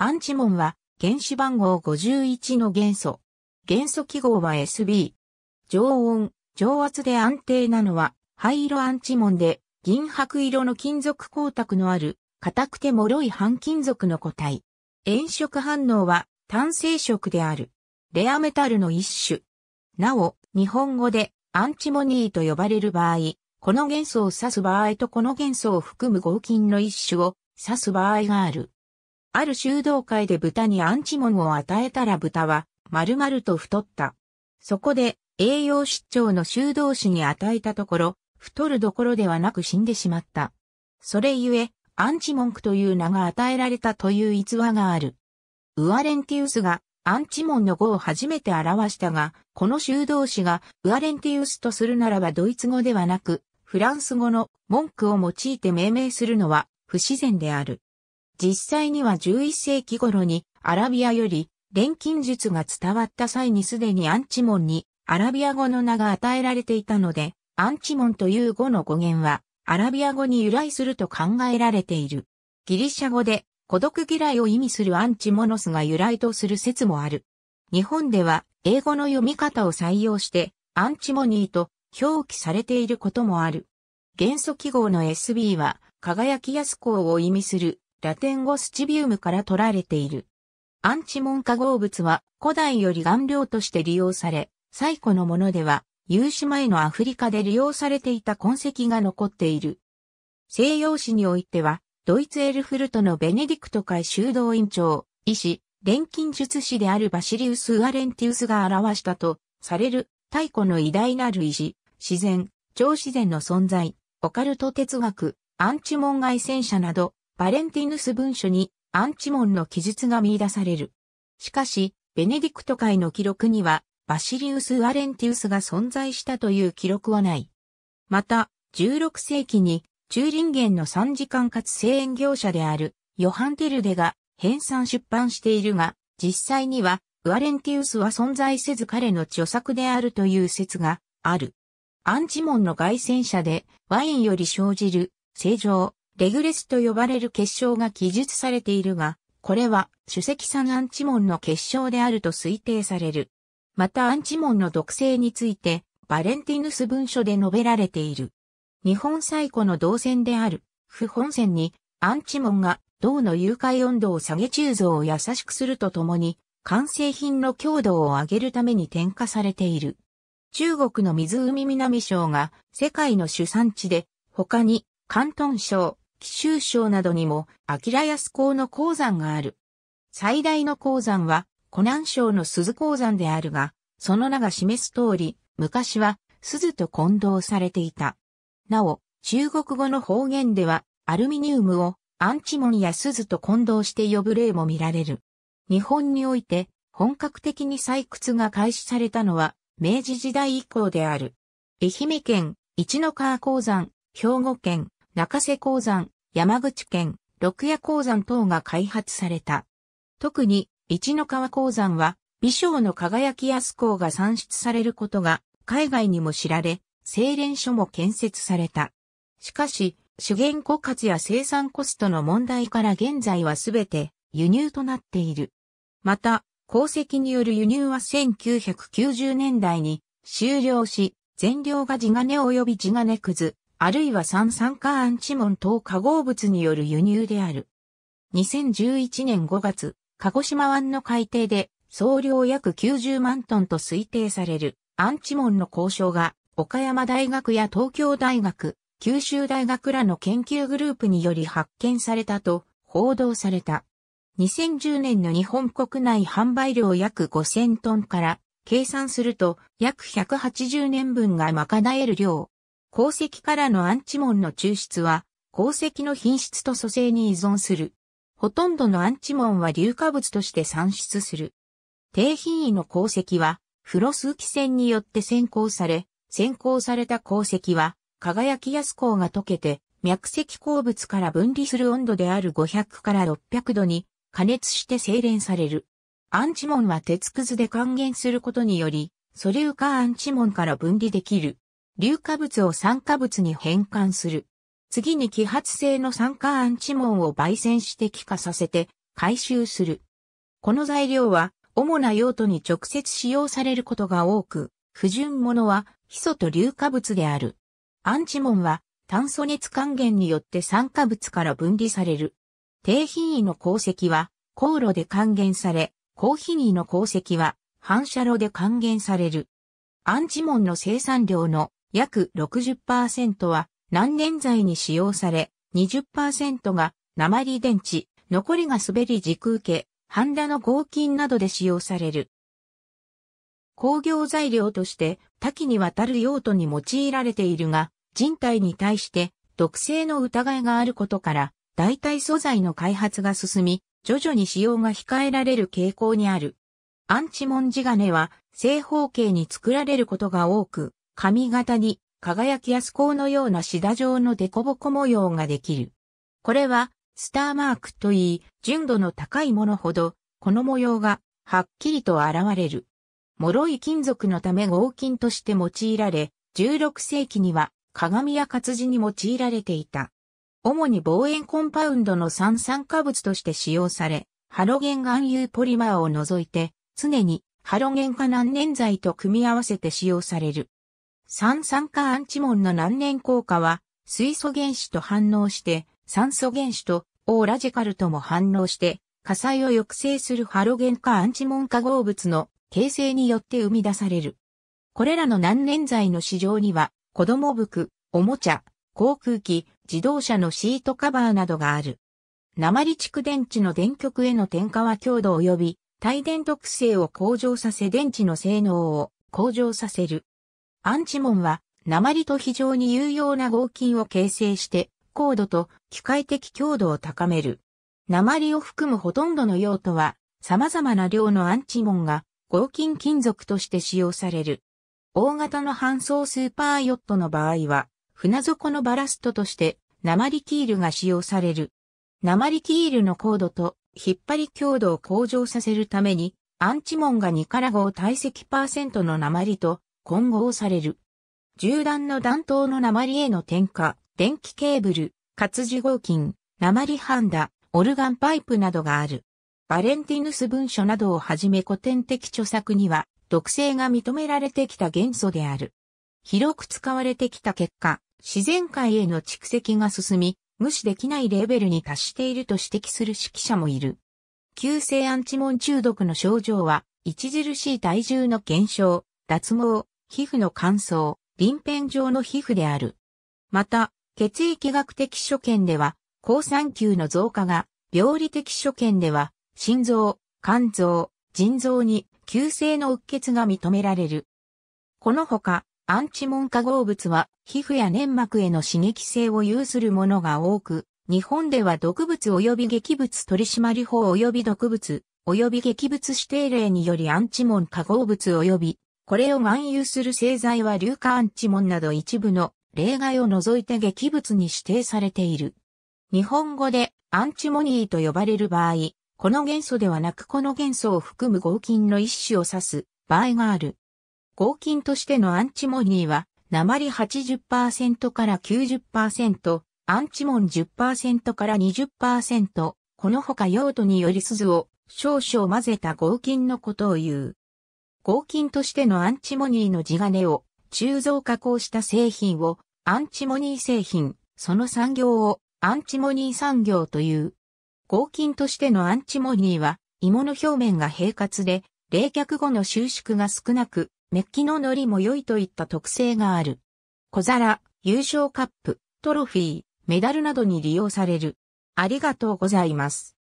アンチモンは原子番号51の元素。元素記号は SB。常温、常圧で安定なのは灰色アンチモンで銀白色の金属光沢のある硬くて脆い半金属の個体。炎色反応は単性色である。レアメタルの一種。なお、日本語でアンチモニーと呼ばれる場合、この元素を指す場合とこの元素を含む合金の一種を指す場合がある。ある修道会で豚にアンチモンを与えたら豚は、丸々と太った。そこで、栄養失調の修道士に与えたところ、太るどころではなく死んでしまった。それゆえ、アンチモンクという名が与えられたという逸話がある。ウアレンティウスがアンチモンの語を初めて表したが、この修道士がウアレンティウスとするならばドイツ語ではなく、フランス語の文句を用いて命名するのは不自然である。実際には11世紀頃にアラビアより錬金術が伝わった際にすでにアンチモンにアラビア語の名が与えられていたので、アンチモンという語の語源はアラビア語に由来すると考えられている。ギリシャ語で孤独嫌いを意味するアンチモノスが由来とする説もある。日本では英語の読み方を採用してアンチモニーと表記されていることもある。元素記号の SB は輝きやす光を意味するラテン語スチビウムから取られている。アンチモン化合物は古代より顔料として利用され、最古のものでは、有志前のアフリカで利用されていた痕跡が残っている。西洋史においては、ドイツエルフルトのベネディクト会修道院長、医師、錬金術師であるバシリウス・ウアレンティウスが表したとされる太古の偉大なる意志、自然、超自然の存在、オカルト哲学、アンチモン外戦者などバレンティヌス文書にアンチモンの記述が見出される。しかし、ベネディクト会の記録には、バシリウス・アレンティウスが存在したという記録はない。また、16世紀に、中林ンの3間かつ製塩業者である、ヨハン・テルデが、編纂出版しているが、実際には、ウアレンティウスは存在せず彼の著作であるという説がある。アンチモンの外戦者で、ワインより生じる、正常、レグレスと呼ばれる結晶が記述されているが、これは主石酸アンチモンの結晶であると推定される。またアンチモンの毒性について、バレンティヌス文書で述べられている。日本最古の銅線である、不本線に、アンチモンが銅の融解温度を下げ鋳造を優しくするとともに、完成品の強度を上げるために添加されている。中国の湖南省が世界の主産地で、他に、関東省、紀州省などにも、田安港の鉱山がある。最大の鉱山は、湖南省の鈴鉱山であるが、その名が示す通り、昔は、鈴と混同されていた。なお、中国語の方言では、アルミニウムを、アンチモンや鈴と混同して呼ぶ例も見られる。日本において、本格的に採掘が開始されたのは、明治時代以降である。愛媛県、一の川鉱山、兵庫県、中瀬鉱山、山口県、六夜鉱山等が開発された。特に、一の川鉱山は、美少の輝き安鉱が産出されることが、海外にも知られ、精錬所も建設された。しかし、資源枯渇や生産コストの問題から現在はすべて輸入となっている。また、鉱石による輸入は1990年代に終了し、全量が地金及び地金くず、あるいは三酸化アンチモン等化合物による輸入である。2011年5月、鹿児島湾の海底で総量約90万トンと推定されるアンチモンの交渉が岡山大学や東京大学、九州大学らの研究グループにより発見されたと報道された。2010年の日本国内販売量約5000トンから計算すると約180年分が賄える量鉱石からのアンチモンの抽出は、鉱石の品質と組成に依存する。ほとんどのアンチモンは硫化物として産出する。低品位の鉱石は、フロス気線によって先行され、先行された鉱石は、輝きやす光が溶けて、脈石鉱物から分離する温度である500から600度に加熱して精錬される。アンチモンは鉄くずで還元することにより、ソレウ化アンチモンから分離できる。硫化物を酸化物に変換する。次に揮発性の酸化アンチモンを焙煎して気化させて回収する。この材料は主な用途に直接使用されることが多く、不純物はヒ素と硫化物である。アンチモンは炭素熱還元によって酸化物から分離される。低品位の鉱石は航路で還元され、高品位の鉱石は反射炉で還元される。アンチモンの生産量の約60%は難燃材に使用され、20%が鉛電池、残りが滑り軸受け、ハンダの合金などで使用される。工業材料として多岐にわたる用途に用いられているが、人体に対して毒性の疑いがあることから、代替素材の開発が進み、徐々に使用が控えられる傾向にある。アンチモンジガネは正方形に作られることが多く、髪型に輝きやスコのようなシダ状のデコボコ模様ができる。これはスターマークといい、純度の高いものほど、この模様がはっきりと現れる。脆い金属のため合金として用いられ、16世紀には鏡や活字に用いられていた。主に望遠コンパウンドの三酸化物として使用され、ハロゲン含有ポリマーを除いて、常にハロゲン化難燃剤と組み合わせて使用される。三酸化アンチモンの難燃効果は、水素原子と反応して、酸素原子とオーラジカルとも反応して、火災を抑制するハロゲン化アンチモン化合物の形成によって生み出される。これらの難燃剤の市場には、子供服、おもちゃ、航空機、自動車のシートカバーなどがある。鉛蓄電池の電極への点火は強度及び、帯電特性を向上させ電池の性能を向上させる。アンチモンは、鉛と非常に有用な合金を形成して、高度と機械的強度を高める。鉛を含むほとんどの用途は、様々な量のアンチモンが合金金属として使用される。大型の搬送スーパーヨットの場合は、船底のバラストとして鉛キールが使用される。鉛キールの高度と引っ張り強度を向上させるために、アンチモンが2から5体積パーセントの鉛と混合される。銃弾の弾頭の鉛への点火、電気ケーブル、活字合金、鉛ハンダ、オルガンパイプなどがある。バレンティヌス文書などをはじめ古典的著作には、毒性が認められてきた元素である。広く使われてきた結果、自然界への蓄積が進み、無視できないレベルに達していると指摘する指揮者もいる。急性アンチモン中毒の症状は、著しい体重の減少、脱毛、皮膚の乾燥、臨片状の皮膚である。また、血液学的所見では、高酸球の増加が、病理的所見では、心臓、肝臓、腎臓に急性の鬱血が認められる。このほか、アンチモン化合物は皮膚や粘膜への刺激性を有するものが多く、日本では毒物及び劇物取締法及び毒物及び劇物指定例によりアンチモン化合物及びこれを含有する製剤は硫化アンチモンなど一部の例外を除いて劇物に指定されている。日本語でアンチモニーと呼ばれる場合、この元素ではなくこの元素を含む合金の一種を指す場合がある。合金としてのアンチモニーは、鉛80%から90%、アンチモン10%から20%、この他用途により鈴を少々混ぜた合金のことを言う。合金としてのアンチモニーの地金を鋳造加工した製品をアンチモニー製品、その産業をアンチモニー産業という。合金としてのアンチモニーは芋の表面が平滑で冷却後の収縮が少なく、メッキの糊も良いといった特性がある。小皿、優勝カップ、トロフィー、メダルなどに利用される。ありがとうございます。